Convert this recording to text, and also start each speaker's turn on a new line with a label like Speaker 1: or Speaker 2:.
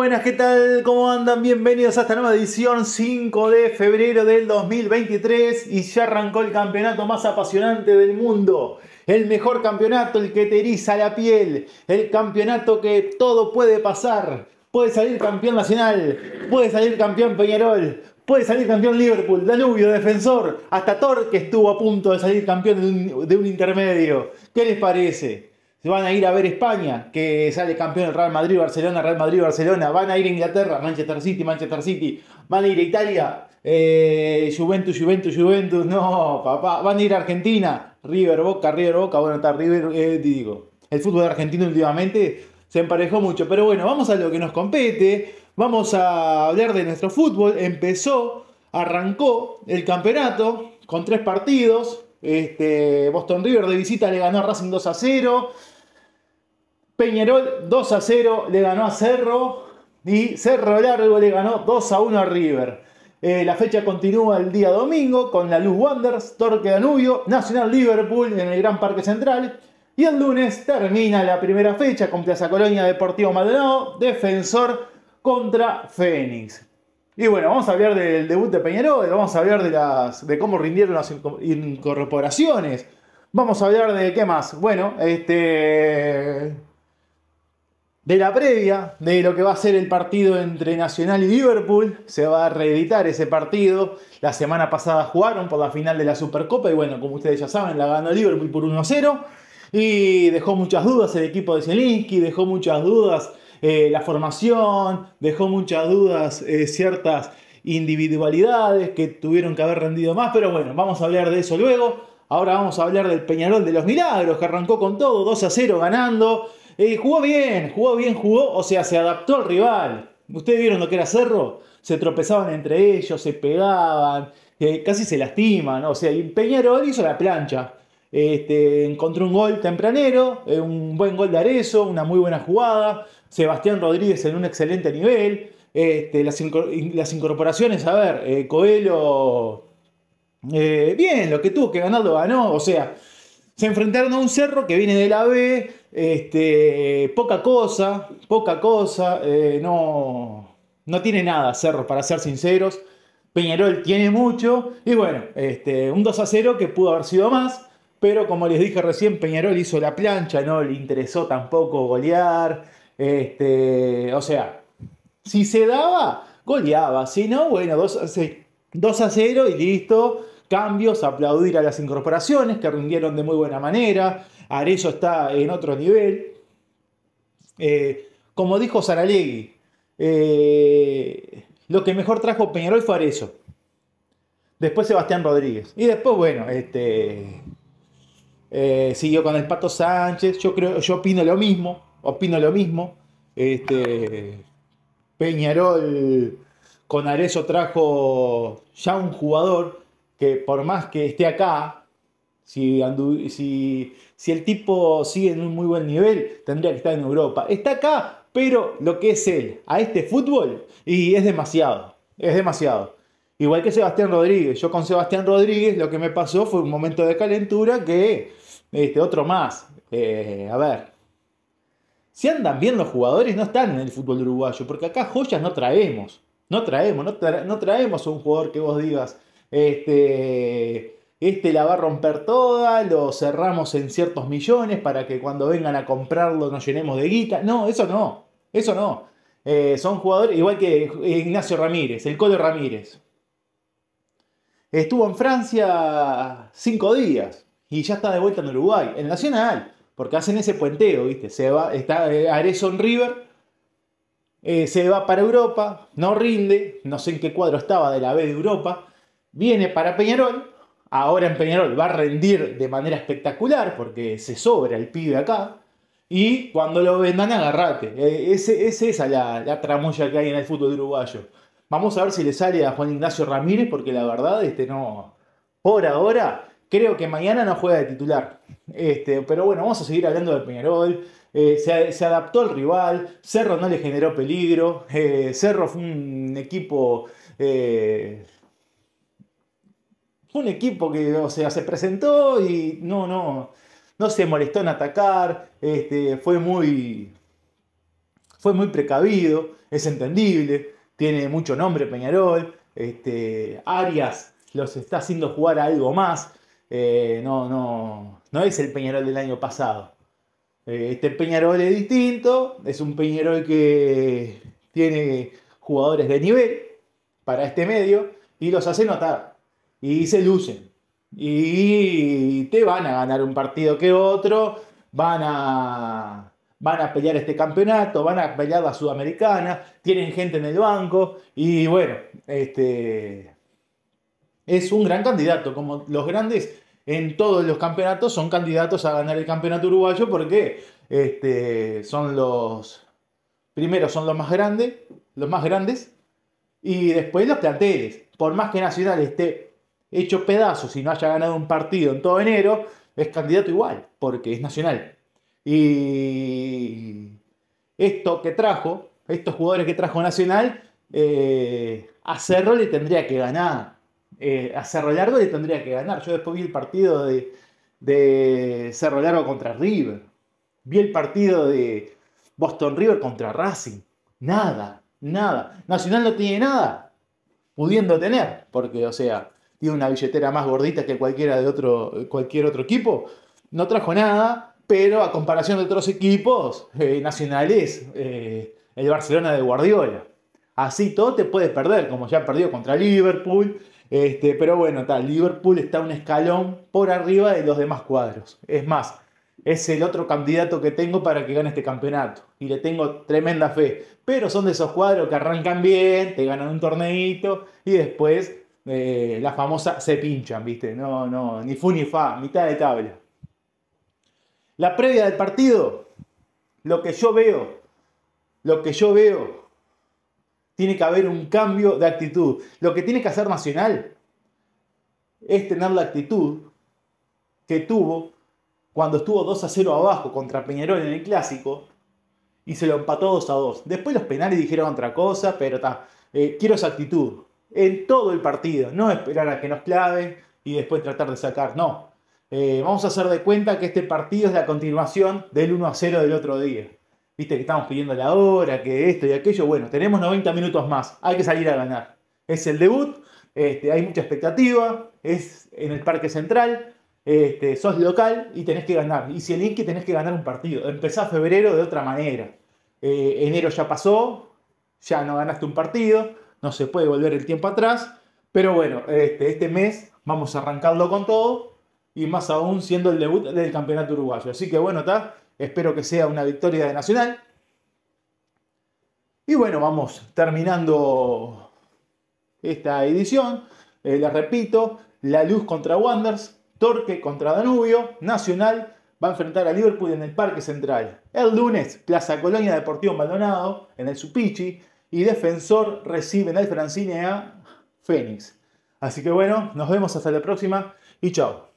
Speaker 1: buenas, ¿qué tal? ¿Cómo andan? Bienvenidos a esta nueva edición 5 de febrero del 2023 y ya arrancó el campeonato más apasionante del mundo. El mejor campeonato, el que te eriza la piel, el campeonato que todo puede pasar. Puede salir campeón nacional, puede salir campeón Peñarol, puede salir campeón Liverpool, Danubio, Defensor, hasta Torque estuvo a punto de salir campeón de un, de un intermedio. ¿Qué les parece? Se van a ir a ver España, que sale campeón el Real Madrid, Barcelona, Real Madrid, Barcelona. Van a ir a Inglaterra, Manchester City, Manchester City. Van a ir a Italia, eh, Juventus, Juventus, Juventus. No, papá. Van a ir a Argentina, River Boca, River Boca. Bueno, está River, eh, digo. El fútbol argentino últimamente se emparejó mucho. Pero bueno, vamos a lo que nos compete. Vamos a hablar de nuestro fútbol. Empezó, arrancó el campeonato con tres partidos. Este, Boston River de visita le ganó a Racing 2 a 0. Peñarol 2 a 0 le ganó a Cerro y Cerro Largo le ganó 2 a 1 a River. Eh, la fecha continúa el día domingo con la Luz Wanderers, Torque Danubio, Nacional Liverpool en el Gran Parque Central. Y el lunes termina la primera fecha con Plaza Colonia Deportivo Maldonado, Defensor contra Fénix. Y bueno, vamos a hablar del debut de Peñarol, vamos a hablar de cómo rindieron las incorporaciones, vamos a hablar de qué más. Bueno, este de la previa de lo que va a ser el partido entre Nacional y Liverpool. Se va a reeditar ese partido. La semana pasada jugaron por la final de la Supercopa y bueno, como ustedes ya saben, la ganó Liverpool por 1-0. Y dejó muchas dudas el equipo de Zielinski, dejó muchas dudas eh, la formación, dejó muchas dudas eh, ciertas individualidades que tuvieron que haber rendido más, pero bueno, vamos a hablar de eso luego. Ahora vamos a hablar del Peñarol de los Milagros, que arrancó con todo, 2 a 0 ganando, jugó bien, jugó bien, jugó, o sea, se adaptó al rival. ¿Ustedes vieron lo que era Cerro? Se tropezaban entre ellos, se pegaban, eh, casi se lastiman, o sea, Peñarol hizo la plancha. Este, encontró un gol tempranero, eh, un buen gol de Arezo, una muy buena jugada. Sebastián Rodríguez en un excelente nivel. Este, las, incorporaciones, a ver, eh, Coelho, bien, lo que tuvo que ganar lo ganó. O sea, se enfrentaron a un cerro que viene de la B, este, poca cosa, poca cosa, eh, no, no tiene nada Cerro, para ser sinceros. Peñarol tiene mucho y bueno, este, un 2 a 0 que pudo haber sido más, pero como les dije recién, Peñarol hizo la plancha, no le interesó tampoco golear. Este, o sea, si se daba, goleaba, si no, bueno, 2 a 0 y listo cambios, aplaudir a las incorporaciones que rindieron de muy buena manera. Arezo está en otro nivel. Eh, como dijo Saralegui, eh, lo que mejor trajo Peñarol fue Arezo. Después Sebastián Rodríguez. Y después, bueno, este, eh, siguió con el Pato Sánchez. Yo, creo, yo opino lo mismo. Opino lo mismo. Este, Peñarol con Arezzo trajo ya un jugador que por más que esté acá, si, si, el tipo sigue en un muy buen nivel, tendría que estar en Europa. Está acá, pero lo que es él, a este fútbol, y es demasiado, es demasiado. Igual que Sebastián Rodríguez, yo con Sebastián Rodríguez lo que me pasó fue un momento de calentura que, este, otro más, eh, a ver, si andan bien los jugadores, no están en el fútbol uruguayo, porque acá joyas no traemos. No traemos, no, no, traemos a un jugador que vos digas, este, este la va a romper toda, lo cerramos en ciertos millones para que cuando vengan a comprarlo nos llenemos de guita. No, eso no, eso no. Eh, son jugadores, igual que Ignacio Ramírez, el Colo Ramírez. Estuvo en Francia cinco días y ya está de vuelta en Uruguay, en Nacional, porque hacen ese puenteo, ¿viste? Se está eh, Areson River, eh, se va para Europa, no rinde, no sé en qué cuadro estaba de la vez de Europa, viene para Peñarol, ahora en Peñarol va a rendir de manera espectacular porque se sobra el pibe acá. Y cuando lo vendan, agarrate. Eh, esa es la, la que hay en el fútbol uruguayo. Vamos a ver si le sale a Juan Ignacio Ramírez, porque la verdad, este no. Por ahora, creo que mañana no juega de titular. Este, pero bueno, vamos a seguir hablando de Peñarol. Eh, se, adaptó al rival, Cerro no le generó peligro, eh, Cerro fue un equipo un equipo que, o se presentó y no, no, no se molestó en atacar, este, fue muy, fue muy precavido, es entendible, tiene mucho nombre Peñarol, este, Arias los está haciendo jugar algo más, eh, no, no, no es el Peñarol del año pasado. Eh, este Peñarol es distinto, es un Peñarol que tiene jugadores de nivel para este medio y los hace notar y se lucen. Y te van a ganar un partido que otro, van a, van a pelear este campeonato, van a pelear la Sudamericana, tienen gente en el banco y bueno, este, es un gran candidato, como los grandes en todos los campeonatos son candidatos a ganar el campeonato uruguayo porque este, son los, primero son los más grandes, los más grandes, y después los planteles. Por más que Nacional esté hecho pedazos y no haya ganado un partido en todo enero, es candidato igual, porque es nacional. Y esto que trajo, estos jugadores que trajo Nacional, eh, a Cerro le tendría que ganar. Eh, a Cerro Largo le tendría que ganar. Yo después vi el partido de, de Cerro Largo contra River. Vi el partido de Boston River contra Racing. Nada, nada. Nacional no tiene nada. Pudiendo tener, porque, o sea, tiene una billetera más gordita que cualquiera de otro, cualquier otro equipo. No trajo nada, pero a comparación de otros equipos eh, nacionales, eh, el Barcelona de Guardiola. Así todo te puede perder, como ya perdió contra Liverpool. Este, pero bueno, tal Liverpool está un escalón por arriba de los demás cuadros. Es más, es el otro candidato que tengo para que gane este campeonato. Y le tengo tremenda fe. Pero son de esos cuadros que arrancan bien, te ganan un torneito y después la famosa se pinchan, ¿viste? No, no, ni fu ni fa, mitad de tabla. La previa del partido, lo que yo veo, lo que yo veo, tiene que haber un cambio de actitud. Lo que tiene que hacer Nacional es tener la actitud que tuvo cuando estuvo 2 a 0 abajo contra Peñarol en el clásico y se lo empató 2 a 2. Después los penales dijeron otra cosa, pero está. Eh, quiero esa actitud en todo el partido, no esperar a que nos clave y después tratar de sacar, no. Eh, vamos a hacer de cuenta que este partido es la continuación del 1 a 0 del otro día. Viste que estamos pidiendo la hora, que esto y aquello. Bueno, tenemos 90 minutos más, hay que salir a ganar. Es el debut, este, hay mucha expectativa, es en el Parque Central, este, sos local y tenés que ganar. Y si el que tenés que ganar un partido. Empezá febrero de otra manera. Eh, enero ya pasó, ya no ganaste un partido no se puede volver el tiempo atrás, pero bueno, este, este, mes vamos a arrancarlo con todo y más aún siendo el debut del campeonato uruguayo. Así que bueno, espero que sea una victoria de Nacional. Y bueno, vamos terminando esta edición. Eh, les repito, La Luz contra Wanders, Torque contra Danubio, Nacional va a enfrentar a Liverpool en el Parque Central. El lunes, Plaza Colonia Deportivo Maldonado, en el Supichi y Defensor reciben el Francine a Fénix. Así que bueno, nos vemos hasta la próxima y chao.